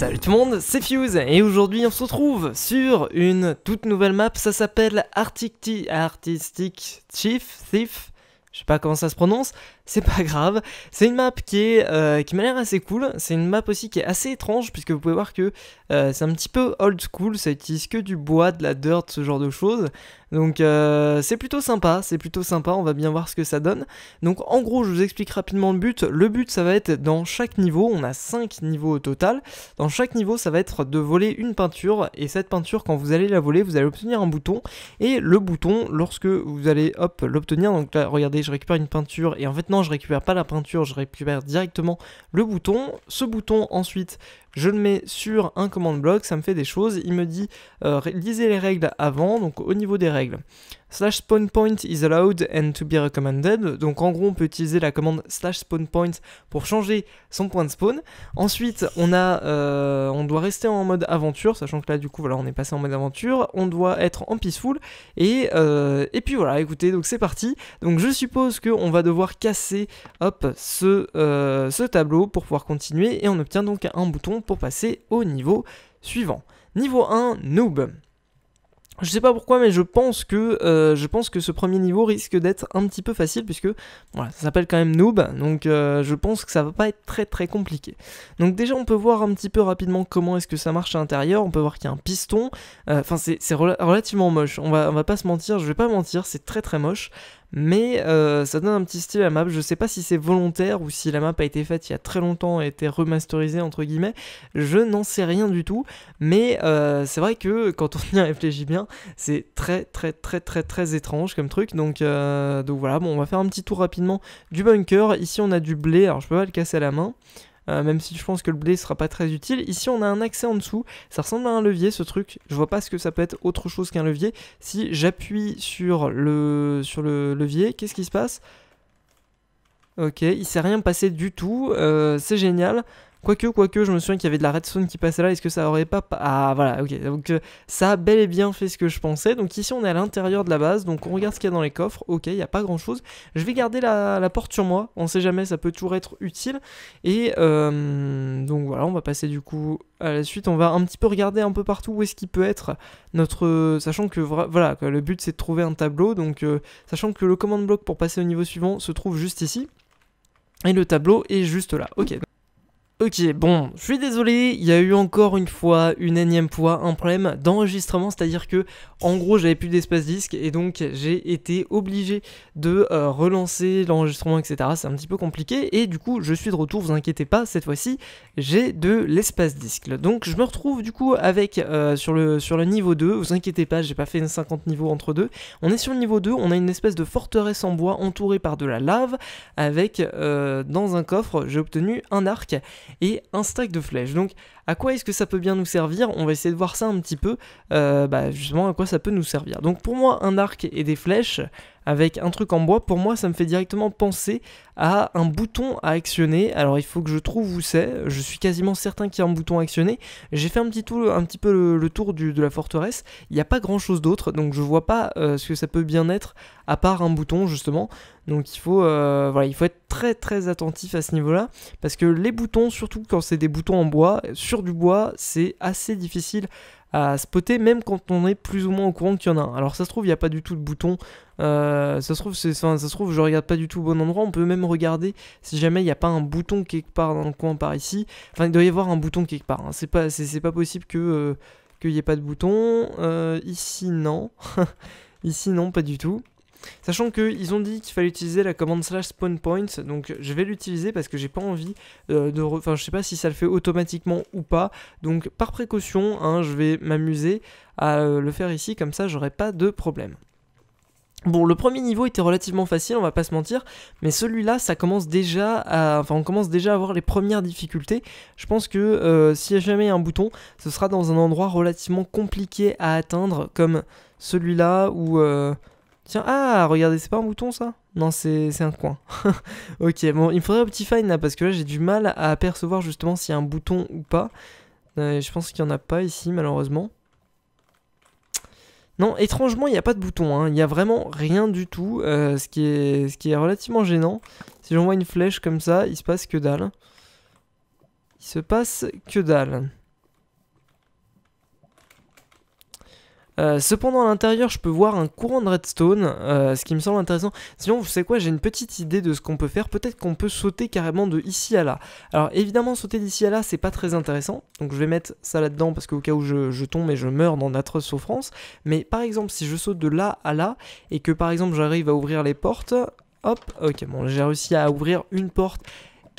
Salut tout le monde, c'est Fuse et aujourd'hui on se retrouve sur une toute nouvelle map, ça s'appelle Arctic Artistic Chief Thief. Je sais pas comment ça se prononce, c'est pas grave. C'est une map qui euh, qui m'a l'air assez cool. C'est une map aussi qui est assez étrange puisque vous pouvez voir que euh, c'est un petit peu old school, ça utilise que du bois, de la dirt, ce genre de choses. Donc euh, c'est plutôt sympa, c'est plutôt sympa, on va bien voir ce que ça donne. Donc en gros, je vous explique rapidement le but. Le but, ça va être dans chaque niveau, on a 5 niveaux au total. Dans chaque niveau, ça va être de voler une peinture, et cette peinture, quand vous allez la voler, vous allez obtenir un bouton, et le bouton, lorsque vous allez, hop, l'obtenir, donc là, regardez, je récupère une peinture, et en fait non, je récupère pas la peinture, je récupère directement le bouton. Ce bouton, ensuite, je le mets sur un command block, ça me fait des choses, il me dit euh, lisez les règles avant, donc au niveau des règles, slash spawn point is allowed and to be recommended. Donc en gros, on peut utiliser la commande slash spawn point pour changer son point de spawn. Ensuite, on a, euh, on doit rester en mode aventure, sachant que là, du coup, voilà, on est passé en mode aventure. On doit être en peaceful et euh, et puis voilà. Écoutez, donc c'est parti. Donc je suppose que on va devoir casser, hop, ce euh, ce tableau pour pouvoir continuer et on obtient donc un bouton pour passer au niveau suivant. Niveau 1, noob. Je sais pas pourquoi, mais je pense que euh, je pense que ce premier niveau risque d'être un petit peu facile puisque voilà, ça s'appelle quand même noob, donc euh, je pense que ça va pas être très très compliqué. Donc déjà, on peut voir un petit peu rapidement comment est-ce que ça marche à l'intérieur. On peut voir qu'il y a un piston. Euh, enfin, c'est relativement moche. On va on va pas se mentir, je vais pas mentir, c'est très très moche mais euh, ça donne un petit style à la map. Je sais pas si c'est volontaire ou si la map a été faite il y a très longtemps et a été remasterisée entre guillemets. Je n'en sais rien du tout, mais euh, c'est vrai que quand on y réfléchit bien, c'est très très très très très étrange comme truc. Donc euh, donc voilà, bon, on va faire un petit tour rapidement du bunker. Ici on a du blé, alors je peux pas le casser à la main. Euh, même si je pense que le blé sera pas très utile. Ici, on a un accès en dessous, ça ressemble à un levier ce truc, je vois pas ce que ça peut être autre chose qu'un levier. Si j'appuie sur le, sur le levier, qu'est-ce qui se passe Ok, il s'est rien passé du tout, euh, c'est génial. Quoique, quoique, je me souviens qu'il y avait de la redstone qui passait là, est-ce que ça aurait pas... Ah voilà, ok, donc euh, ça a bel et bien fait ce que je pensais. Donc ici on est à l'intérieur de la base, donc on regarde ce qu'il y a dans les coffres, ok, il n'y a pas grand-chose. Je vais garder la, porte sur moi, on sait jamais, ça peut toujours être utile. Et euh, donc voilà, on va passer du coup à la suite, on va un petit peu regarder un peu partout où est-ce qu'il peut être notre... Sachant que voilà, le but c'est de trouver un tableau, donc euh, sachant que le command block pour passer au niveau suivant se trouve juste ici. Et le tableau est juste là, ok. Ok, bon, je suis désolé, il y a eu encore une fois, une énième fois, un problème d'enregistrement, c'est-à-dire que, en gros, j'avais plus d'espace disque et donc j'ai été obligé de euh, relancer l'enregistrement, etc. C'est un petit peu compliqué et du coup, je suis de retour, vous inquiétez pas, cette fois-ci, j'ai de l'espace disque. Donc, je me retrouve du coup avec, euh, sur, le, sur le niveau 2, vous inquiétez pas, j'ai pas fait 50 niveaux entre deux. On est sur le niveau 2, on a une espèce de forteresse en bois entourée par de la lave avec, euh, dans un coffre, j'ai obtenu un arc et un stack de flèches. Donc à quoi est-ce que ça peut bien nous servir On va essayer de voir ça un petit peu, euh, bah, justement à quoi ça peut nous servir. Donc pour moi, un arc et des flèches avec un truc en bois, pour moi ça me fait directement penser à un bouton à actionner. Alors il faut que je trouve où c'est, je suis quasiment certain qu'il y a un bouton à actionner. J'ai fait un petit, tour, un petit peu le, tour de la forteresse, il n'y a pas grand chose d'autre, donc je vois pas euh, ce que ça peut bien être à part un bouton justement. Donc il faut, euh, voilà, il faut être très très attentif à ce niveau-là, parce que les boutons, surtout quand c'est des boutons en bois, sur du bois, c'est assez difficile à spotter, même quand on est plus ou moins au courant qu'il y en a un. Alors ça se trouve, il n'y a pas du tout de bouton. Euh, ça se trouve, c'est, ça, se trouve, je regarde pas du tout au bon endroit. On peut même regarder si jamais il n'y a pas un bouton quelque part dans le coin par ici. Enfin, il doit y avoir un bouton quelque part. Hein. C'est pas, c'est, pas possible que euh, qu'il n'y ait pas de bouton. Euh, ici, non. ici, non, pas du tout. Sachant qu'ils ont dit qu'il fallait utiliser la commande slash spawn point, donc je vais l'utiliser parce que j'ai pas envie euh, de... Enfin, je sais pas si ça le fait automatiquement ou pas, donc par précaution, hein, je vais m'amuser à euh, le faire ici, comme ça j'aurai pas de problème. Bon, le premier niveau était relativement facile, on va pas se mentir, mais celui-là, ça commence déjà à... Enfin, on commence déjà à avoir les premières difficultés. Je pense que euh, si jamais un bouton, ce sera dans un endroit relativement compliqué à atteindre, comme celui-là, ou ah, regardez, c'est pas un bouton ça Non, c'est un coin. ok, bon, il me faudrait find là, parce que là j'ai du mal à apercevoir justement s'il y a un bouton ou pas. Euh, je pense qu'il n'y en a pas ici, malheureusement. Non, étrangement, il n'y a pas de bouton. Hein. Il n'y a vraiment rien du tout, euh, ce, qui est, ce qui est relativement gênant. Si j'envoie une flèche comme ça, il se passe que dalle. Il se passe que dalle. Euh, cependant, à l'intérieur, je peux voir un courant de redstone, euh, ce qui me semble intéressant. Sinon, vous savez quoi, j'ai une petite idée de ce qu'on peut faire. Peut-être qu'on peut sauter carrément de ici à là. Alors, évidemment, sauter d'ici à là, c'est pas très intéressant. Donc, je vais mettre ça là-dedans parce qu'au cas où je, je, tombe et je meurs dans d'atroces souffrances. Mais par exemple, si je saute de là à là et que par exemple, j'arrive à ouvrir les portes, hop, ok, bon, j'ai réussi à ouvrir une porte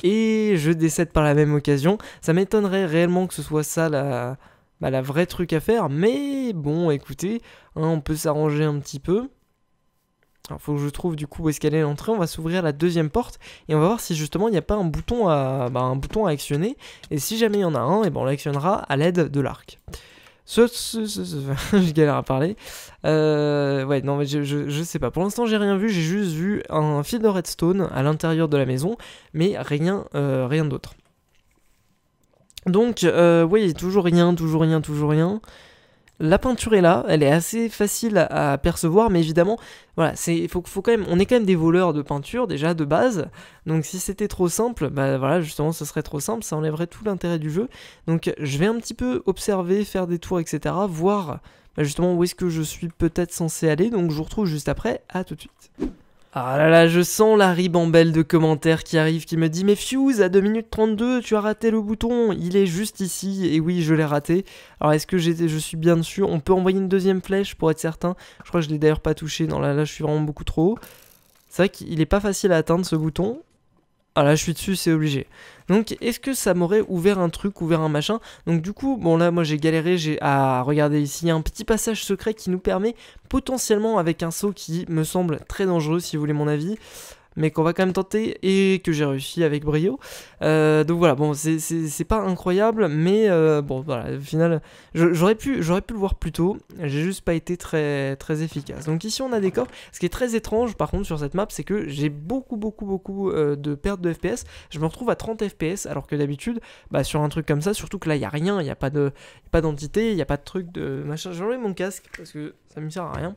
et je décède par la même occasion. Ça m'étonnerait réellement que ce soit ça la bah, la vraie truc à faire. Mais bon, écoutez, hein, on peut s'arranger un petit peu. Alors, faut que je trouve du coup où est-ce qu'elle est l'entrée. On va s'ouvrir la deuxième porte et on va voir si justement il n'y a pas un bouton, à, bah, un bouton à actionner. Et si jamais il y en a un, et eh ben on l'actionnera à l'aide de l'arc. Ce, ce, ce, je galère à parler. Euh, ouais, non, mais je, je, sais pas. Pour l'instant, j'ai rien vu. J'ai juste vu un fil de redstone à l'intérieur de la maison, mais rien, euh, rien d'autre. Donc, euh, oui, toujours rien, toujours rien, toujours rien. La peinture est là, elle est assez facile à, percevoir, mais évidemment, voilà, faut, quand même, on est quand même des voleurs de peinture déjà de base. Donc si c'était trop simple, bah voilà, justement, ce serait trop simple, ça enlèverait tout l'intérêt du jeu. Donc je vais un petit peu observer, faire des tours, etc., voir bah, justement où est-ce que je suis peut-être censé aller. Donc je vous retrouve juste après. À tout de suite. Ah là là, je sens la ribambelle de commentaires qui arrive qui me dit Mais Fuse, à 2 minutes 32, tu as raté le bouton, il est juste ici, et oui, je l'ai raté. Alors est-ce que je suis bien dessus On peut envoyer une deuxième flèche pour être certain. Je crois que je l'ai d'ailleurs pas touché, non là, là je suis vraiment beaucoup trop haut. C'est vrai qu'il est pas facile à atteindre ce bouton, ah là, je suis dessus, c'est obligé. Donc, est-ce que ça m'aurait ouvert un truc, ouvert un machin Donc, du coup, bon, là, moi j'ai galéré j'ai à regarder ici un petit passage secret qui nous permet potentiellement, avec un saut qui me semble très dangereux, si vous voulez mon avis, mais qu'on va quand même tenter et que j'ai réussi avec brio. Euh, donc voilà, bon, c'est pas incroyable, mais euh, bon, voilà, au final, j'aurais pu, j'aurais pu le voir plus tôt, j'ai juste pas été très, très efficace. Donc ici, on a des corps. Ce qui est très étrange, par contre, sur cette map, c'est que j'ai beaucoup, beaucoup, beaucoup euh, de pertes de FPS. Je me retrouve à 30 FPS, alors que d'habitude, bah, sur un truc comme ça, surtout que là, il n'y a rien, il n'y a pas d'entité, il n'y a pas de truc de machin. J'enlève mon casque parce que ça me sert à rien.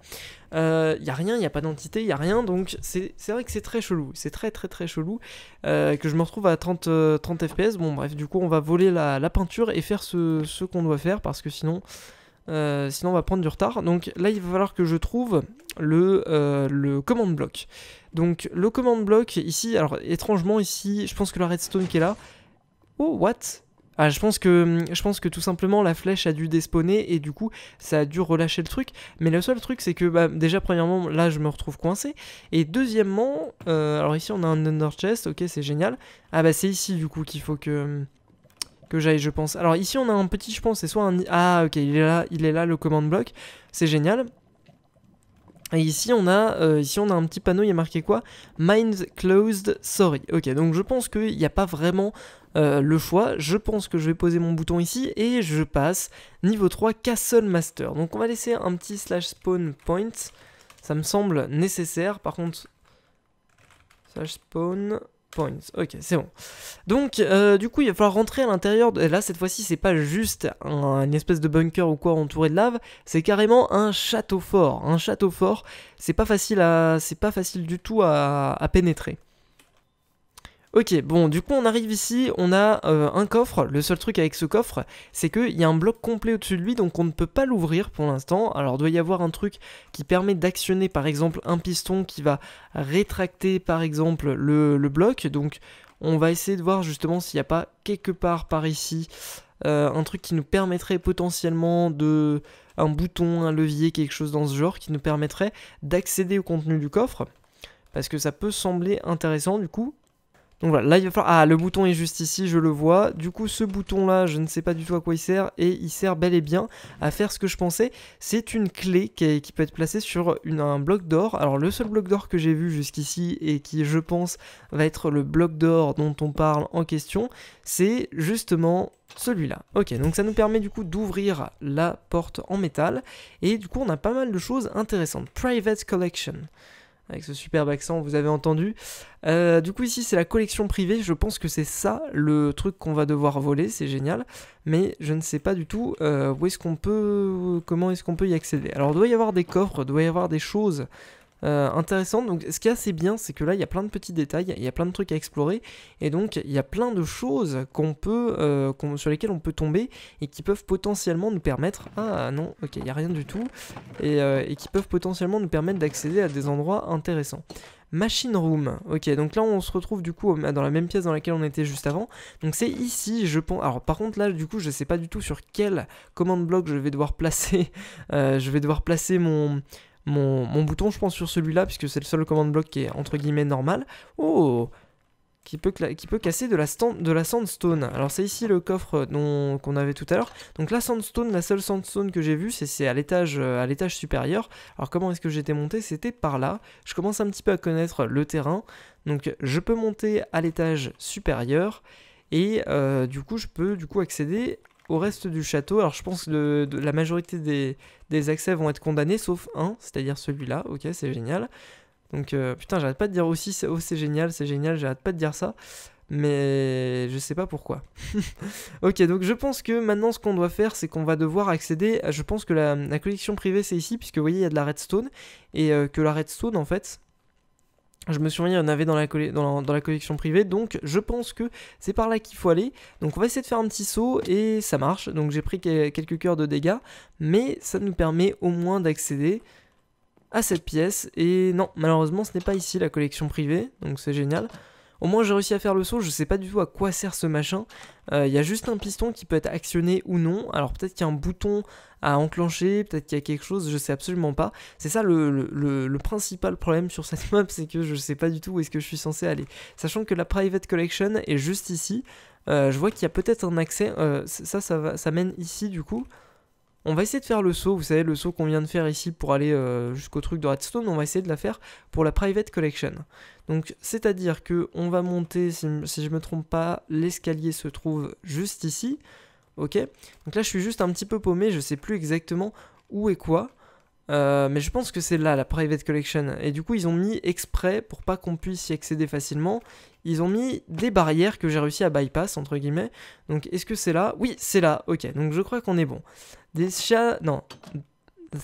Il euh, n'y a rien, il n'y a pas d'entité, il n'y a rien, donc c'est vrai que c'est très chelou, c'est très très très chelou euh, que je me retrouve à 30, 30 fps. Bon bref, du coup on va voler la, peinture et faire ce, qu'on doit faire parce que sinon, euh, sinon on va prendre du retard. Donc là il va falloir que je trouve le, le command block. Donc le command block ici, alors étrangement ici, je pense que la redstone qui est là... Oh what ah, je pense que mm, je pense que tout simplement la flèche a dû despawner et du coup ça a dû relâcher le truc. Mais le seul truc c'est que bah, déjà premièrement là je me retrouve coincé et deuxièmement euh, alors ici on a un under chest ok c'est génial. Ah bah c'est ici du coup qu'il faut que mm, que j'aille je pense. Alors ici on a un petit je pense c'est soit un ah ok il est là il est là le command block c'est génial et ici on, a, euh, ici, on a un petit panneau, il y a marqué quoi Mind closed, sorry. Ok, donc je pense qu'il n'y a pas vraiment euh, le choix. Je pense que je vais poser mon bouton ici et je passe niveau 3 Castle Master. Donc on va laisser un petit slash spawn point. Ça me semble nécessaire. Par contre, slash spawn, Ok, c'est bon. Donc, euh, du coup, il va falloir rentrer à l'intérieur. De... Là, cette fois-ci, c'est pas juste une espèce de bunker ou quoi entouré de lave. C'est carrément un château fort. Un château fort, c'est pas facile à, c'est pas facile du tout à pénétrer. Ok, bon, du coup, on arrive ici, on a euh, un coffre. Le seul truc avec ce coffre, c'est qu'il y a un bloc complet au-dessus de lui, donc on ne peut pas l'ouvrir pour l'instant. Alors, doit y avoir un truc qui permet d'actionner, par exemple, un piston qui va rétracter, par exemple, le, bloc. Donc, on va essayer de voir justement s'il n'y a pas quelque part par ici euh, un truc qui nous permettrait potentiellement de... un bouton, un levier, quelque chose dans ce genre qui nous permettrait d'accéder au contenu du coffre. Parce que ça peut sembler intéressant du coup. Donc voilà, là il va falloir... Ah, le bouton est juste ici, je le vois. Du coup, ce bouton-là, je ne sais pas du tout à quoi il sert, et il sert bel et bien à faire ce que je pensais. C'est une clé qui, peut être placée sur un bloc d'or. Alors le seul bloc d'or que j'ai vu jusqu'ici, et qui je pense va être le bloc d'or dont on parle en question, c'est justement celui-là. Ok, donc ça nous permet du coup d'ouvrir la porte en métal, et du coup on a pas mal de choses intéressantes. Private Collection avec ce superbe accent, vous avez entendu. Euh, du coup, ici, c'est la collection privée. Je pense que c'est ça le truc qu'on va devoir voler. C'est génial. Mais je ne sais pas du tout euh, où est-ce qu'on peut, comment est-ce qu'on peut y accéder. Alors, doit y avoir des coffres, doit y avoir des choses euh, intéressant. Donc, ce qui est assez bien, c'est que là, il y a plein de petits détails, il y a plein de trucs à explorer, et donc il y a plein de choses qu'on peut, euh, sur lesquelles on peut tomber et qui peuvent potentiellement nous permettre. Ah non, ok, il n'y a rien du tout, euh, et, qui peuvent potentiellement nous permettre d'accéder à des endroits intéressants. Machine Room, ok, donc là on se retrouve du coup dans la même pièce dans laquelle on était juste avant, donc c'est ici, je pense, alors par contre là du coup je sais pas du tout sur quel command block je vais devoir placer, je vais devoir placer mon, mon, mon bouton, je pense, sur celui-là, puisque c'est le seul command block qui est entre guillemets normal. Oh qui peut, qui peut casser de la, de la sandstone. Alors c'est ici le coffre qu'on avait tout à l'heure. Donc la sandstone, la seule sandstone que j'ai vue, c'est à l'étage euh, à l'étage supérieur. Alors comment est-ce que j'étais monté C'était par là. Je commence un petit peu à connaître le terrain. Donc je peux monter à l'étage supérieur et euh, du coup je peux du coup accéder au reste du château. Alors je pense que la majorité des, accès vont être condamnés, sauf un, c'est-à-dire celui-là. Ok, c'est génial. Donc euh, putain, j'arrête pas de dire aussi, oh c'est génial, c'est génial, j'arrête pas de dire ça. Mais je sais pas pourquoi. ok, donc je pense que maintenant ce qu'on doit faire, c'est qu'on va devoir accéder. je pense que la, collection privée c'est ici, puisque vous voyez, il y a de la redstone. Et euh, que la redstone, en fait, je me souviens, il y en avait dans la, dans la, collection privée, donc je pense que c'est par là qu'il faut aller. Donc on va essayer de faire un petit saut et ça marche. Donc j'ai pris quelques cœurs de dégâts, mais ça nous permet au moins d'accéder à cette pièce. Et non, malheureusement, ce n'est pas ici la collection privée, donc c'est génial. Au moins j'ai réussi à faire le saut, je sais pas du tout à quoi sert ce machin. Il euh, y a juste un piston qui peut être actionné ou non. Alors peut-être qu'il y a un bouton à enclencher, peut-être qu'il y a quelque chose, je sais absolument pas. C'est ça le, principal problème sur cette map, c'est que je sais pas du tout où est-ce que je suis censé aller. Sachant que la Private Collection est juste ici, euh, je vois qu'il y a peut-être un accès, euh, ça, ça, va, ça mène ici du coup. On va essayer de faire le saut, vous savez, le saut qu'on vient de faire ici pour aller euh, jusqu'au truc de Redstone, on va essayer de la faire pour la Private Collection. Donc, c'est-à-dire que on va monter, si, je ne me trompe pas, l'escalier se trouve juste ici, ok Donc là, je suis juste un petit peu paumé, je ne sais plus exactement où et quoi, euh, mais je pense que c'est là la private collection. Et du coup, ils ont mis exprès pour pas qu'on puisse y accéder facilement ils ont mis des barrières que j'ai réussi à bypass, entre guillemets. Donc, est-ce que c'est là Oui, c'est là, ok. Donc, je crois qu'on est bon. Des chats... Non.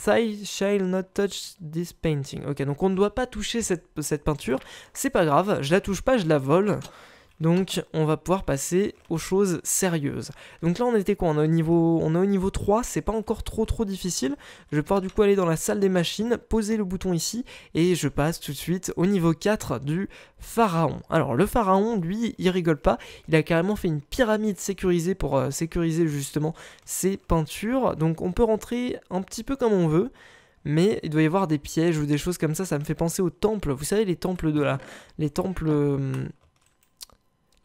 Thy shall not touch this painting. Ok, donc on ne doit pas toucher cette, cette peinture. C'est pas grave, je la touche pas, je la vole. Donc on va pouvoir passer aux choses sérieuses. Donc là on était quoi On est au niveau, on au niveau 3, c'est pas encore trop trop difficile. Je vais pouvoir du coup aller dans la salle des machines, poser le bouton ici et je passe tout de suite au niveau 4 du pharaon. Alors le pharaon lui il rigole pas, il a carrément fait une pyramide sécurisée pour euh, sécuriser justement ses peintures. Donc on peut rentrer un petit peu comme on veut mais il doit y avoir des pièges ou des choses comme ça. Ça me fait penser aux temples. Vous savez, les temples de la. Les temples. Euh,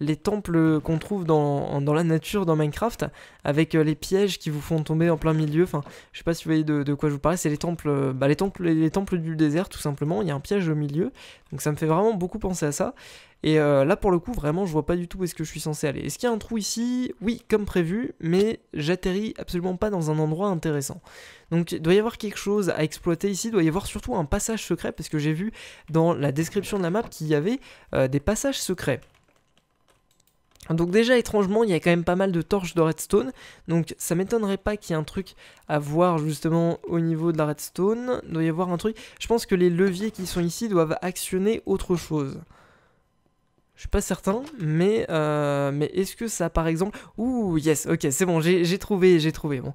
les temples qu'on trouve dans, la nature, dans Minecraft, avec euh, les pièges qui vous font tomber en plein milieu. Enfin, je sais pas si vous voyez de, quoi je vous parlais, c'est les temples, euh, bah les temples, les temples du désert tout simplement. Il y a un piège au milieu, donc ça me fait vraiment beaucoup penser à ça. Et euh, là pour le coup, vraiment, je vois pas du tout où est-ce que je suis censé aller. Est-ce qu'il y a un trou ici Oui, comme prévu, mais j'atterris absolument pas dans un endroit intéressant. Donc il doit y avoir quelque chose à exploiter ici, doit y avoir surtout un passage secret, parce que j'ai vu dans la description de la map qu'il y avait des passages secrets. Donc déjà étrangement il y a quand même pas mal de torches de redstone, donc ça m'étonnerait pas qu'il y ait un truc à voir justement au niveau de la redstone, il doit y avoir un truc, je pense que les leviers qui sont ici doivent actionner autre chose. Je suis pas certain, mais, euh, mais est-ce que ça par exemple... Ouh yes, ok c'est bon, j'ai trouvé, j'ai trouvé, bon.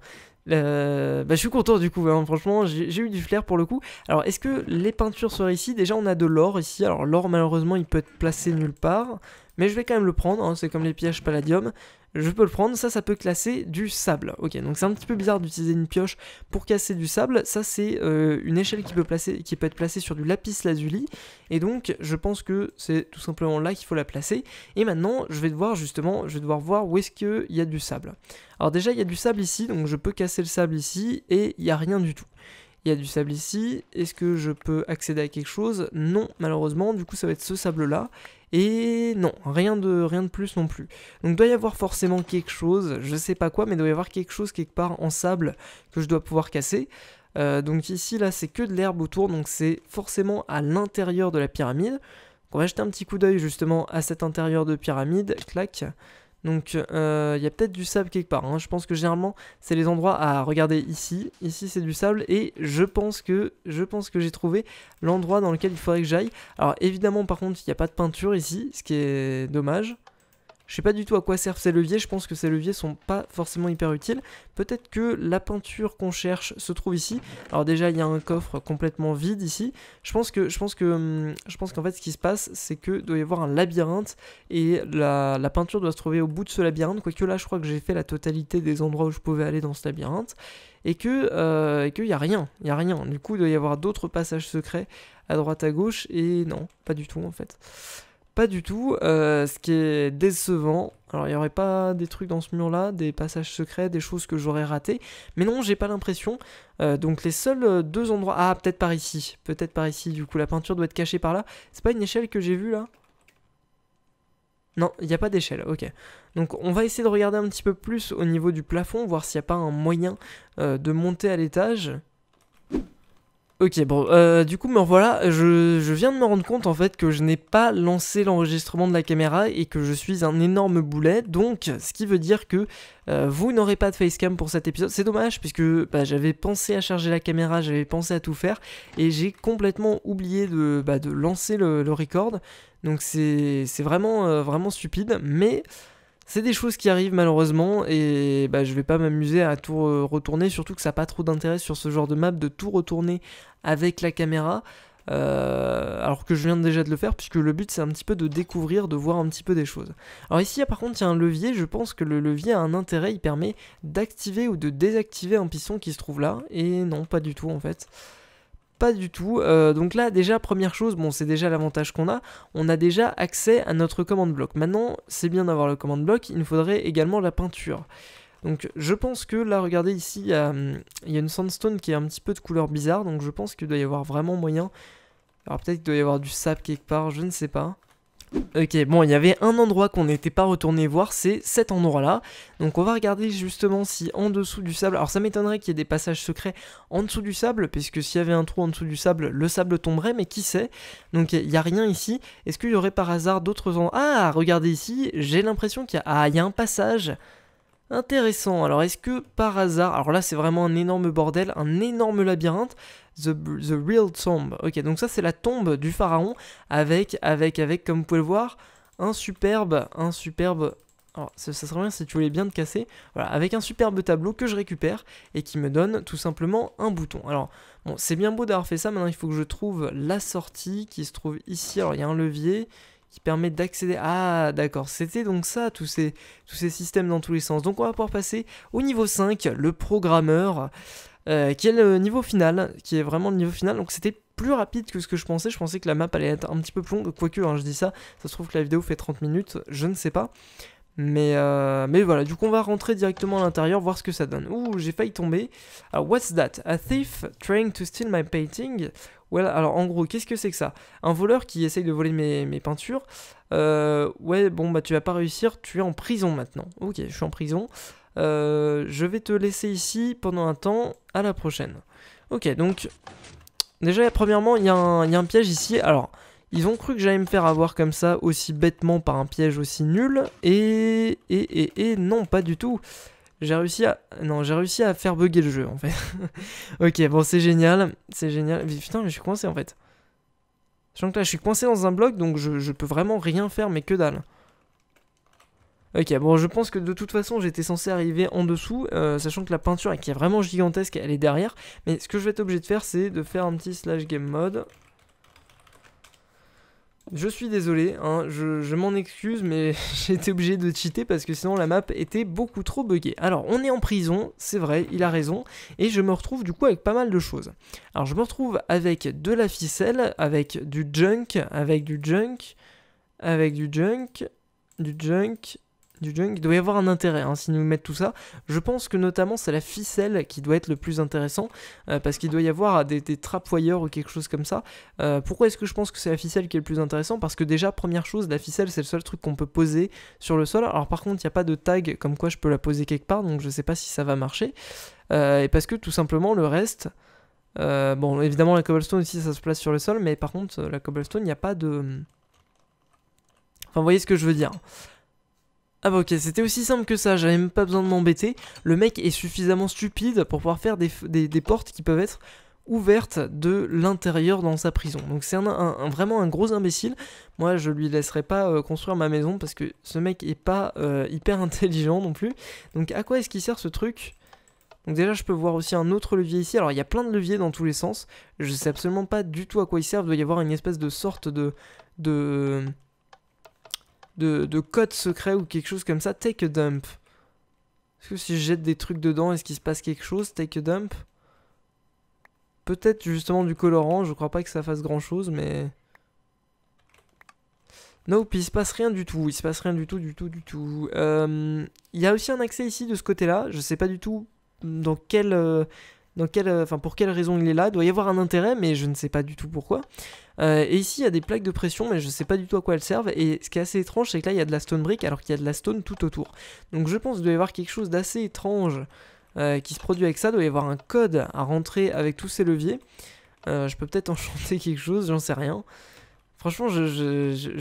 Euh, bah, je suis content du coup, hein. franchement, j'ai eu du flair pour le coup. Alors, est-ce que les peintures seraient ici Déjà, on a de l'or ici. Alors, l'or, malheureusement, il peut être placé nulle part. Mais je vais quand même le prendre, hein. c'est comme les pièges palladium. Je peux le prendre, ça, ça peut classer du sable. Ok, donc c'est un petit peu bizarre d'utiliser une pioche pour casser du sable. Ça, c'est euh, une échelle qui peut, placer, qui peut être placée sur du lapis lazuli. Et donc, je pense que c'est tout simplement là qu'il faut la placer. Et maintenant, je vais devoir justement, je vais devoir voir où est-ce qu'il y a du sable. Alors déjà, il y a du sable ici, donc je peux casser le sable ici, et il n'y a rien du tout. Il y a du sable ici, est-ce que je peux accéder à quelque chose Non, malheureusement, du coup ça va être ce sable-là. Et non, rien de, rien de plus non plus. Donc doit y avoir forcément quelque chose, je sais pas quoi, mais doit y avoir quelque chose quelque part en sable que je dois pouvoir casser. Euh, donc ici, là, c'est que de l'herbe autour, donc c'est forcément à l'intérieur de la pyramide. on va jeter un petit coup d'œil justement à cet intérieur de pyramide, clac. Donc euh, il y a peut-être du sable quelque part. Hein. Je pense que généralement c'est les endroits à regarder ici. Ici c'est du sable et je pense que je pense que j'ai trouvé l'endroit dans lequel il faudrait que j'aille. Alors évidemment par contre il n'y a pas de peinture ici, ce qui est dommage. Je sais pas du tout à quoi servent ces leviers, je pense que ces leviers sont pas forcément hyper utiles. Peut-être que la peinture qu'on cherche se trouve ici. Alors déjà, il y a un coffre complètement vide ici. Je pense que je pense que hum, je pense qu'en fait ce qui se passe, c'est que doit y avoir un labyrinthe et la, peinture doit se trouver au bout de ce labyrinthe, quoique là je crois que j'ai fait la totalité des endroits où je pouvais aller dans ce labyrinthe et que euh, qu'il y a rien, il y a rien. Du coup, il doit y avoir d'autres passages secrets à droite à gauche et non, pas du tout en fait. Pas du tout. Euh, ce qui est décevant, alors il n'y aurait pas des trucs dans ce mur-là, des passages secrets, des choses que j'aurais ratées. Mais non, j'ai pas l'impression. Euh, donc les seuls euh, deux endroits... Ah, peut-être par ici. Peut-être par ici. Du coup, la peinture doit être cachée par là. C'est pas une échelle que j'ai vue là non, il n'y a pas d'échelle, ok. Donc on va essayer de regarder un petit peu plus au niveau du plafond, voir s'il n'y a pas un moyen de monter à l'étage. Ok, bon, euh, du coup, me voilà, je, viens de me rendre compte en fait que je n'ai pas lancé l'enregistrement de la caméra et que je suis un énorme boulet, donc ce qui veut dire que euh, vous n'aurez pas de facecam pour cet épisode. C'est dommage puisque bah, j'avais pensé à charger la caméra, j'avais pensé à tout faire et j'ai complètement oublié de, bah, lancer le, record, donc c'est vraiment, euh, vraiment stupide, mais c'est des choses qui arrivent malheureusement et bah, je vais pas m'amuser à tout euh, retourner, surtout que ça n'a pas trop d'intérêt sur ce genre de map de tout retourner avec la caméra. Euh, alors que je viens déjà de le faire, puisque le but c'est un petit peu de découvrir, de voir un petit peu des choses. Alors ici, par contre, il y a un levier, je pense que le levier a un intérêt, il permet d'activer ou de désactiver un piston qui se trouve là, et non, pas du tout en fait. Pas du tout. Euh, donc là, déjà, première chose, bon, c'est déjà l'avantage qu'on a. On a déjà accès à notre commande bloc. Maintenant, c'est bien d'avoir le commande bloc, il nous faudrait également la peinture. Donc je pense que là, regardez ici, il y, a, hum, il y a une sandstone qui est un petit peu de couleur bizarre, donc je pense qu'il doit y avoir vraiment moyen. Alors peut-être qu'il doit y avoir du sap quelque part, je ne sais pas. Ok, bon, il y avait un endroit qu'on n'était pas retourné voir, c'est cet endroit-là. Donc on va regarder justement si en dessous du sable... Alors ça m'étonnerait qu'il y ait des passages secrets en dessous du sable, puisque s'il y avait un trou en dessous du sable, le sable tomberait, mais qui sait Donc il n'y a rien ici. Est-ce qu'il y aurait par hasard d'autres endroits... Ah, regardez ici, j'ai l'impression qu'il y a... Ah, y a un passage Intéressant, alors est-ce que par hasard, alors là c'est vraiment un énorme bordel, un énorme labyrinthe, The, the Real Tomb, ok donc ça c'est la tombe du pharaon avec, avec, avec, comme vous pouvez le voir, un superbe, un superbe alors, ça, ça, serait bien si tu voulais bien te casser. Voilà, avec un superbe tableau que je récupère et qui me donne tout simplement un bouton. Alors, bon, c'est bien beau d'avoir fait ça. Maintenant, il faut que je trouve la sortie qui se trouve ici. Alors, il y a un levier qui permet d'accéder. Ah, d'accord, c'était donc ça, tous ces, tous ces systèmes dans tous les sens. Donc, on va pouvoir passer au niveau 5, le programmeur, euh, qui est le niveau final, qui est vraiment le niveau final. Donc, c'était plus rapide que ce que je pensais. Je pensais que la map allait être un petit peu plus longue, quoique, hein, je dis ça, ça se trouve que la vidéo fait 30 minutes, je ne sais pas. Mais, euh, mais voilà, du coup on va rentrer directement à l'intérieur, voir ce que ça donne. Ouh, j'ai failli tomber. Alors, ah, what's that? A thief trying to steal my painting? Ouais, alors en gros, qu'est-ce que c'est que ça Un voleur qui essaye de voler mes, peintures. Euh, ouais, bon, bah tu vas pas réussir, tu es en prison maintenant. Ok, je suis en prison. Euh, je vais te laisser ici pendant un temps, à la prochaine. Ok, donc déjà, premièrement, il y, a un piège ici. Alors, ils ont cru que j'allais me faire avoir comme ça, aussi bêtement, par un piège aussi nul. Et, et, et, et non, pas du tout. J'ai réussi à. Non, j'ai réussi à faire bugger le jeu en fait. ok, bon, c'est génial. C'est génial. putain, mais je suis coincé en fait. Sachant que là, je suis coincé dans un bloc, donc je, peux vraiment rien faire, mais que dalle. Ok, bon, je pense que de toute façon, j'étais censé arriver en dessous, euh, sachant que la peinture, qui est vraiment gigantesque, elle est derrière. Mais ce que je vais être obligé de faire, c'est de faire un petit slash game mode. Je suis désolé, hein, je, m'en excuse, mais j'étais obligé de cheater parce que sinon la map était beaucoup trop buggée. Alors, on est en prison, c'est vrai, il a raison, et je me retrouve du coup avec pas mal de choses. Alors, je me retrouve avec de la ficelle, avec du junk, avec du junk, avec du junk, du junk, du junk, il doit y avoir un intérêt hein, si nous mettent tout ça. Je pense que notamment c'est la ficelle qui doit être le plus intéressant, euh, parce qu'il doit y avoir des, des ou quelque chose comme ça. Euh, pourquoi est-ce que je pense que c'est la ficelle qui est le plus intéressant Parce que déjà, première chose, la ficelle c'est le seul truc qu'on peut poser sur le sol. Alors par contre, il n'y a pas de tag comme quoi je peux la poser quelque part, donc je ne sais pas si ça va marcher. Euh, et parce que tout simplement le reste... bon, évidemment la cobblestone aussi ça se place sur le sol, mais par contre la cobblestone, il n'y a pas de... Enfin, vous voyez ce que je veux dire. Ah bah ok, c'était aussi simple que ça, j'avais même pas besoin de m'embêter. Le mec est suffisamment stupide pour pouvoir faire des, portes qui peuvent être ouvertes de l'intérieur dans sa prison. Donc c'est un, vraiment un gros imbécile. Moi je lui laisserai pas euh, construire ma maison parce que ce mec est pas euh, hyper intelligent non plus. Donc à quoi est-ce qu'il sert ce truc donc déjà je peux voir aussi un autre levier ici, alors il y a plein de leviers dans tous les sens, je sais absolument pas du tout à quoi ils servent, il doit y avoir une espèce de sorte de... de de, code secret ou quelque chose comme ça. Take a dump. Est-ce que si je jette des trucs dedans, est-ce qu'il se passe quelque chose Take a dump Peut-être justement du colorant, je crois pas que ça fasse grand chose, mais... Nope, il se passe rien du tout, il se passe rien du tout, du tout, du tout. Euh, il y a aussi un accès ici de ce côté-là, je sais pas du tout dans quel... Euh, dans quelle, euh, enfin, pour quelle raison il est là, il doit y avoir un intérêt, mais je ne sais pas du tout pourquoi. Euh, et ici, il y a des plaques de pression, mais je ne sais pas du tout à quoi elles servent. Et ce qui est assez étrange, c'est que là, il y a de la stone brick alors qu'il y a de la stone tout autour. Donc je pense qu'il doit y avoir quelque chose d'assez étrange euh, qui se produit avec ça. Il doit y avoir un code à rentrer avec tous ces leviers. Euh, je peux peut-être enchanter quelque chose, j'en sais rien. Franchement, je,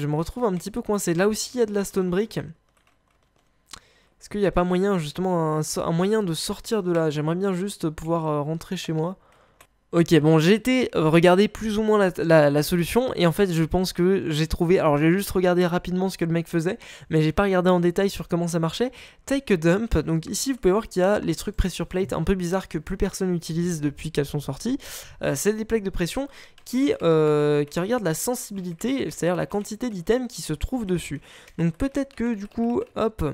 me retrouve un petit peu coincé. Là aussi, il y a de la stone brick. Est-ce qu'il n'y a pas moyen, justement, un, moyen de sortir de là J'aimerais bien juste pouvoir rentrer chez moi. Ok, bon, j'ai été regarder plus ou moins la, solution, et en fait, je pense que j'ai trouvé. Alors, j'ai juste regardé rapidement ce que le mec faisait, mais j'ai pas regardé en détail sur comment ça marchait. Take a dump, donc ici, vous pouvez voir qu'il y a les trucs pressure plate un peu bizarres que plus personne n'utilise depuis qu'elles sont sorties. Euh, c'est des plaques de pression qui, euh, qui regardent la sensibilité, c'est-à-dire la quantité d'items qui se trouvent dessus. Donc, peut-être que du coup, hop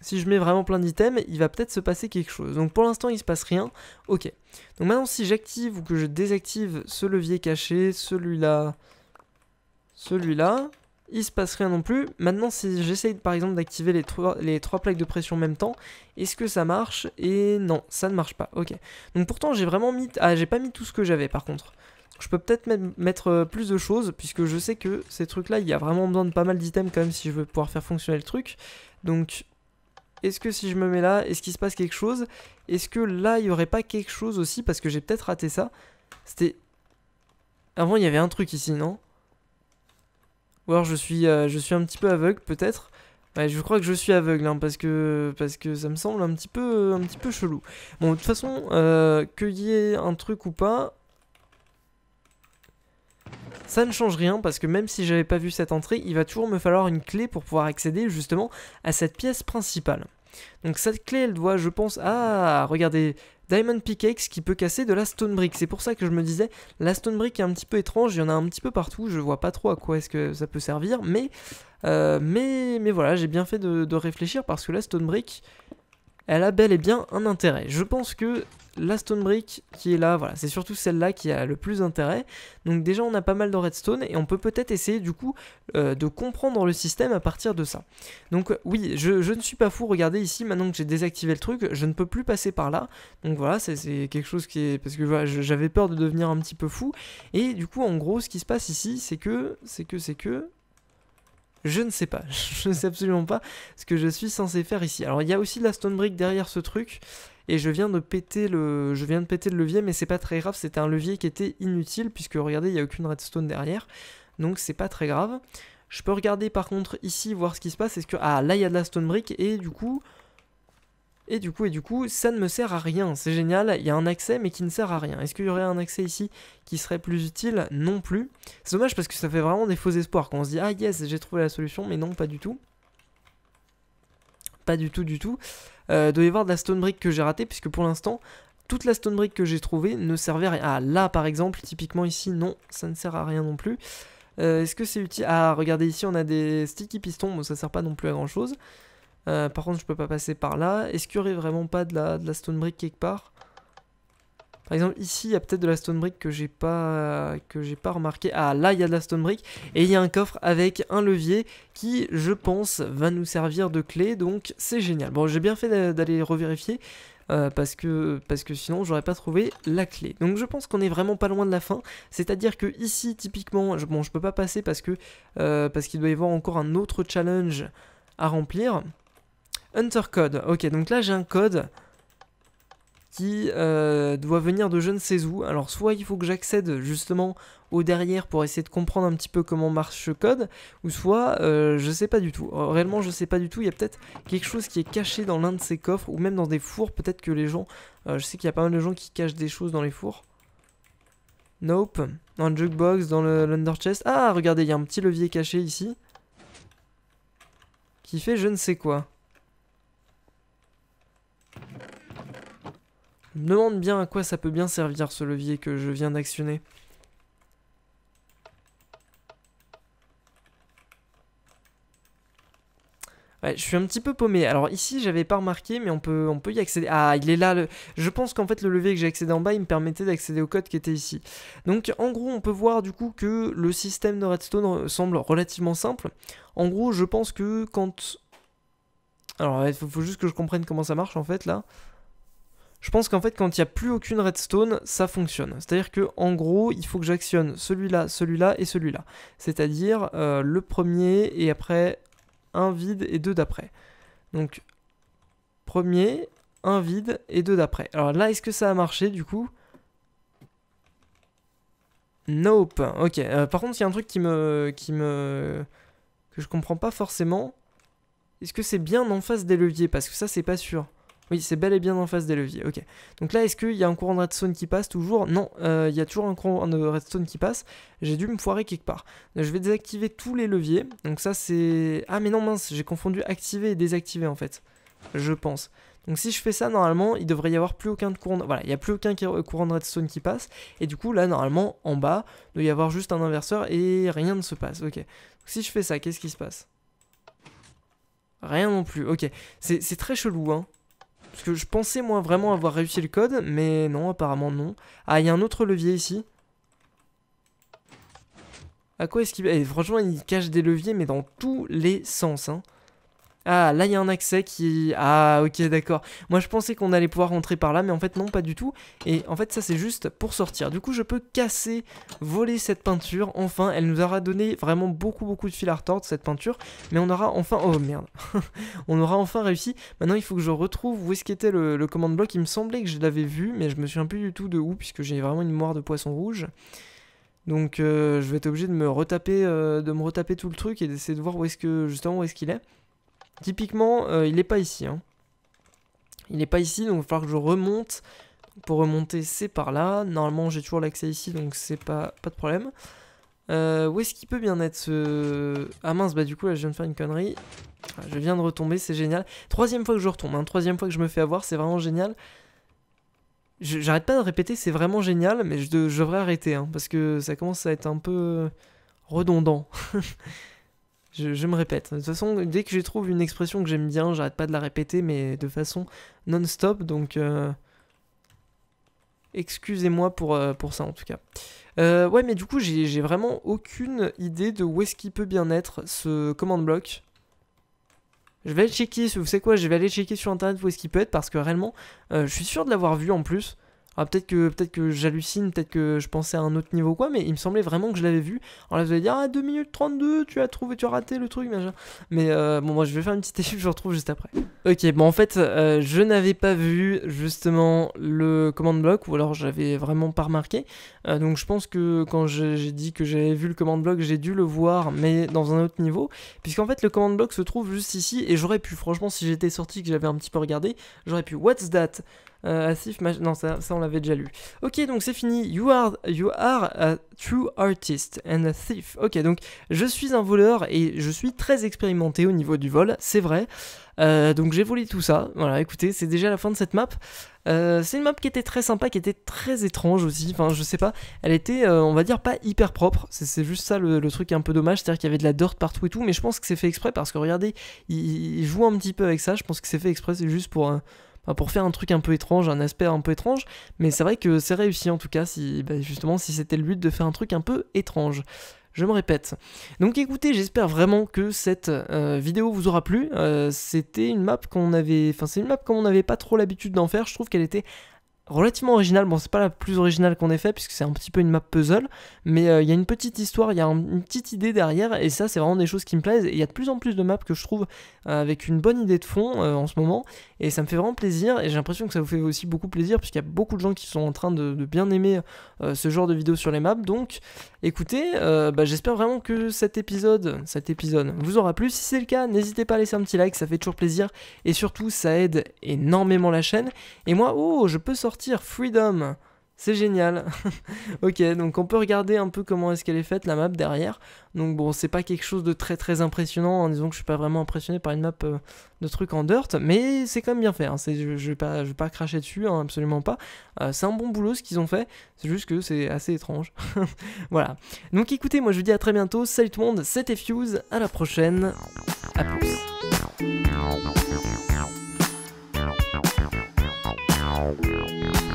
si je mets vraiment plein d'items, il va peut-être se passer quelque chose. Donc pour l'instant, il ne se passe rien. Ok. Donc maintenant, si j'active ou que je désactive ce levier caché, celui-là, celui-là, il se passe rien non plus. Maintenant, si j'essaye par exemple d'activer les trois, les trois plaques de pression en même temps, est-ce que ça marche Et non, ça ne marche pas. Ok. Donc pourtant, j'ai vraiment mis... Ah, j'ai pas mis tout ce que j'avais par contre. Je peux peut-être mettre euh, plus de choses, puisque je sais que ces trucs-là, il y a vraiment besoin de pas mal d'items quand même si je veux pouvoir faire fonctionner le truc. Donc est-ce que si je me mets là, est-ce qu'il se passe quelque chose Est-ce que là, il n'y aurait pas quelque chose aussi Parce que j'ai peut-être raté ça. C'était... Avant, il y avait un truc ici, non Ou alors, je suis, euh, je suis un petit peu aveugle, peut-être. je crois que je suis aveugle, hein, parce, que, parce que ça me semble un petit peu, un petit peu chelou. Bon, de toute façon, euh, qu'il y ait un truc ou pas, ça ne change rien parce que même si j'avais pas vu cette entrée, il va toujours me falloir une clé pour pouvoir accéder justement à cette pièce principale. Donc cette clé, elle doit, je pense, ah, regardez, Diamond Pickaxe qui peut casser de la Stone Brick. C'est pour ça que je me disais, la Stone Brick est un petit peu étrange, il y en a un petit peu partout, je vois pas trop à quoi est-ce que ça peut servir, mais, euh, mais, mais voilà, j'ai bien fait de réfléchir parce que la Stone Brick, elle a bel et bien un intérêt. Je pense que la stone brick qui est là, voilà, c'est surtout celle-là qui a le plus d'intérêt. Donc déjà on a pas mal de redstone et on peut peut-être essayer du coup euh, de comprendre le système à partir de ça. Donc euh, oui, je, ne suis pas fou, regardez ici, maintenant que j'ai désactivé le truc, je ne peux plus passer par là. Donc voilà, c'est quelque chose qui est... Parce que voilà, j'avais peur de devenir un petit peu fou. Et du coup en gros ce qui se passe ici c'est que... C'est que... C'est que... Je ne sais pas, je ne sais absolument pas ce que je suis censé faire ici. Alors il y a aussi de la stone brick derrière ce truc, et je viens de péter le, je viens de péter le levier, mais c'est pas très grave, c'était un levier qui était inutile, puisque regardez, il n'y a aucune redstone derrière, donc c'est pas très grave. Je peux regarder par contre ici, voir ce qui se passe, est-ce que, ah là il y a de la stone brick, et du coup, et du coup, et du coup, ça ne me sert à rien. C'est génial, il y a un accès mais qui ne sert à rien. Est-ce qu'il y aurait un accès ici qui serait plus utile Non plus. C'est dommage parce que ça fait vraiment des faux espoirs quand on se dit « Ah yes, j'ai trouvé la solution », mais non, pas du tout. Pas du tout, du tout euh, doit y avoir de la stone brick que j'ai ratée, puisque pour l'instant, toute la stone brick que j'ai trouvée ne servait à rien. Ah, là par exemple, typiquement ici, non, ça ne sert à rien non plus. Euh, est-ce que c'est utile Ah, regardez ici, on a des sticky pistons, bon ça sert pas non plus à grand chose. Euh, par contre, je peux pas passer par là. Est-ce qu'il n'y aurait vraiment pas de la, de la stone brick quelque part par exemple, ici, il y a peut-être de la stone brick que j'ai pas que j'ai pas remarqué. Ah, là, il y a de la stone brick et il y a un coffre avec un levier qui, je pense, va nous servir de clé. Donc, c'est génial. Bon, j'ai bien fait d'aller revérifier. Euh, parce, que, parce que sinon j'aurais pas trouvé la clé. Donc je pense qu'on est vraiment pas loin de la fin, c'est-à-dire que ici typiquement, bon je peux pas passer parce que euh, parce qu'il doit y avoir encore un autre challenge à remplir. Hunter code, ok donc là j'ai un code qui euh, doit venir de je ne sais où. Alors soit il faut que j'accède justement au derrière pour essayer de comprendre un petit peu comment marche ce code, ou soit je euh, je sais pas du tout. Euh, réellement je sais pas du tout, il y a peut-être quelque chose qui est caché dans l'un de ces coffres, ou même dans des fours, peut-être que les gens... je sais qu'il y a pas mal de gens qui cachent des choses dans les fours. Nope. Dans le jukebox, dans chest Ah, regardez, il y a un petit levier caché ici. Qui fait je ne sais quoi. me demande bien à quoi ça peut bien servir ce levier que je viens d'actionner. Ouais, je suis un petit peu paumé. Alors ici, j'avais pas remarqué, mais on peut, on peut y accéder. Ah, il est là. Je pense qu'en fait, le levier que j'ai accédé en bas, il me permettait d'accéder au code qui était ici. Donc, en gros, on peut voir du coup que le système de redstone semble relativement simple. En gros, je pense que quand... Alors, il faut juste que je comprenne comment ça marche, en fait, là. Je pense qu'en fait, quand il n'y a plus aucune redstone, ça fonctionne. C'est-à-dire que en gros, il faut que j'actionne celui-là, celui-là et celui-là. C'est-à-dire euh, le premier et après un vide et deux d'après. Donc premier, un vide et deux d'après. Alors là, est-ce que ça a marché du coup Nope. Ok. Euh, par contre, il y a un truc qui me, qui me, que je comprends pas forcément. Est-ce que c'est bien en face des leviers Parce que ça, c'est pas sûr. Oui, c'est bel et bien en face des leviers, ok. Donc là, est-ce qu'il y a un courant de redstone qui passe toujours Non, euh, il y a toujours un courant de redstone qui passe. J'ai dû me foirer quelque part. Je vais désactiver tous les leviers. Donc ça, c'est... Ah, mais non, mince, j'ai confondu activer et désactiver, en fait. Je pense. Donc si je fais ça, normalement, il devrait y avoir plus aucun de courant. De... Voilà, il n'y a plus aucun courant de redstone qui passe. Et du coup, là, normalement, en bas, il doit y avoir juste un inverseur et rien ne se passe. Ok. Donc, si je fais ça, qu'est-ce qui se passe Rien non plus. Ok. C'est très chelou, hein. Parce que je pensais moi vraiment avoir réussi le code, mais non, apparemment non. Ah, il y a un autre levier ici. À quoi est-ce qu'il... Eh, franchement, il cache des leviers, mais dans tous les sens. Hein. Ah, là, il y a un accès qui... Ah, ok, d'accord. Moi, je pensais qu'on allait pouvoir rentrer par là, mais en fait, non, pas du tout. Et en fait, ça, c'est juste pour sortir. Du coup, je peux casser, voler cette peinture. Enfin, elle nous aura donné vraiment beaucoup, beaucoup de fil à retordre, cette peinture. Mais on aura enfin... Oh, merde. on aura enfin réussi. Maintenant, il faut que je retrouve où est-ce qu'était le, le command block. Il me semblait que je l'avais vu, mais je me souviens plus du tout de où, puisque j'ai vraiment une moire de poisson rouge. Donc euh, je vais être obligé de me retaper, euh, de me retaper tout le truc et d'essayer de voir où est-ce que justement où est-ce qu'il est. Typiquement, euh, il n'est pas ici. Hein. Il n'est pas ici, donc il va falloir que je remonte. Pour remonter, c'est par là. Normalement, j'ai toujours l'accès ici, donc c'est pas, pas de problème. Euh, où est-ce qu'il peut bien être ce... Ah mince, bah du coup, là, je viens de faire une connerie. Ah, je viens de retomber, c'est génial. Troisième fois que je retombe, un hein. troisième fois que je me fais avoir, c'est vraiment génial. J'arrête pas de répéter, c'est vraiment génial, mais je, devrais arrêter, hein, parce que ça commence à être un peu redondant. Je, me répète. De toute façon, dès que je trouve une expression que j'aime bien, j'arrête pas de la répéter, mais de façon non-stop. Donc, euh, excusez-moi pour, euh, pour ça en tout cas. Euh, ouais, mais du coup, j'ai vraiment aucune idée de où est-ce qu'il peut bien être ce command block. Je vais aller checker, vous savez quoi, je vais aller checker sur internet où est-ce qu'il peut être parce que réellement, je suis sûr de l'avoir vu en plus. Ah, peut-être que, peut être que j'hallucine, peut-être que je pensais à un autre niveau quoi, mais il me semblait vraiment que je l'avais vu. Alors là, vous allez dire, ah, 2 minutes 32, tu as trouvé, tu as raté le truc, Mais euh, bon, moi, je vais faire une petite étude, je retrouve juste après. Ok, bon, en fait, euh, je n'avais pas vu justement le command block, ou alors j'avais vraiment pas remarqué. Euh, donc je pense que quand j'ai dit que j'avais vu le command block, j'ai dû le voir, mais dans un autre niveau, puisqu'en fait, le command block se trouve juste ici, et j'aurais pu, franchement, si j'étais sorti, que j'avais un petit peu regardé, j'aurais pu, what's that euh, Asif, non, ça, on l'avait déjà lu. Ok, donc c'est fini. You are, you are a true artist and a thief. Ok, donc je suis un voleur et je suis très expérimenté au niveau du vol, c'est vrai. Euh, donc j'ai volé tout ça. Voilà, écoutez, c'est déjà la fin de cette map. Euh, c'est une map qui était très sympa, qui était très étrange aussi. Enfin, je sais pas. Elle était, euh, on va dire, pas hyper propre. C'est juste ça le, truc un peu dommage. C'est-à-dire qu'il y avait de la dirt partout et tout. Mais je pense que c'est fait exprès parce que regardez, il, il, joue un petit peu avec ça. Je pense que c'est fait exprès. C'est juste pour pour faire un truc un peu étrange, un aspect un peu étrange, mais c'est vrai que c'est réussi en tout cas, si, bah, justement, si c'était le but de faire un truc un peu étrange je me répète. Donc écoutez, j'espère vraiment que cette euh, vidéo vous aura plu. Euh, c'était une map qu'on avait, enfin c'est une map qu'on n'avait pas trop l'habitude d'en faire. Je trouve qu'elle était relativement original, Bon, c'est pas la plus originale qu'on ait fait, puisque c'est un petit peu une map puzzle, mais euh, il y a une petite histoire, il y a une petite idée derrière, et ça, c'est vraiment des choses qui me plaisent. Et il y a de plus en plus de maps que je trouve euh, avec une bonne idée de fond euh, en ce moment, et ça me fait vraiment plaisir, et j'ai l'impression que ça vous fait aussi beaucoup plaisir, puisqu'il y a beaucoup de gens qui sont en train de, bien aimer ce genre de vidéos sur les maps. Donc, écoutez, bah, j'espère vraiment que cet épisode, cet épisode vous aura plu. Si c'est le cas, n'hésitez pas à laisser un petit like, ça fait toujours plaisir, et surtout, ça aide énormément la chaîne. Et moi, oh, je peux sortir Freedom. C'est génial. ok, donc on peut regarder un peu comment est-ce qu'elle est faite la map derrière. Donc bon, c'est pas quelque chose de très très impressionnant. En hein. disons que je suis pas vraiment impressionné par une map euh, de trucs en dirt, mais c'est quand même bien fait. Hein. Je, vais pas, je pas cracher dessus, hein, absolument pas. Euh, c'est un bon boulot ce qu'ils ont fait. C'est juste que c'est assez étrange. voilà. Donc écoutez, moi je vous dis à très bientôt. Salut tout le monde. C'était Fuse. À la prochaine. À plus. Thank you.